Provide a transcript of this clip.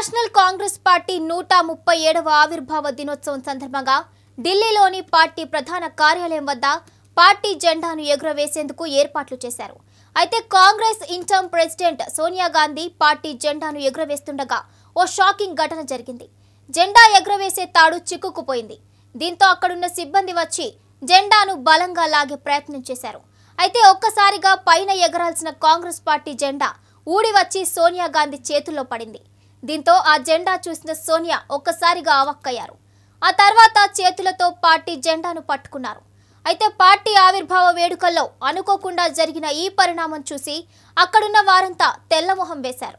national Congress party నూట ముప్పై ఏడవ ఆవిర్భావ దినోత్సవం సందర్భంగా ఢిల్లీలోని పార్టీ ప్రధాన కార్యాలయం వద్ద పార్టీ జెండాను ఎగురవేసేందుకు ఏర్పాట్లు చేశారు అయితే Congress interim president Sonia Gandhi party జెండాను ఎగురవేస్తుండగా ఓ షాకింగ్ ఘటన జరిగింది జెండా ఎగురవేసే తాడు చిక్కుకుపోయింది దీంతో అక్కడున్న సిబ్బంది వచ్చి జెండాను బలంగా లాగే ప్రయత్నం చేశారు అయితే ఒక్కసారిగా పైన ఎగరాల్సిన కాంగ్రెస్ పార్టీ జెండా ఊడి వచ్చి సోనియా గాంధీ చేతుల్లో పడింది దీంతో ఆ జెండా చూసిన సోనియా ఒక్కసారిగా ఆవక్కయ్యారు ఆ తర్వాత చేతులతో పార్టీ జెండాను పట్టుకున్నారు అయితే పార్టీ ఆవిర్భావ వేడుకల్లో అనుకోకుండా జరిగిన ఈ పరిణామం చూసి అక్కడున్న వారంతా తెల్లమొహం వేశారు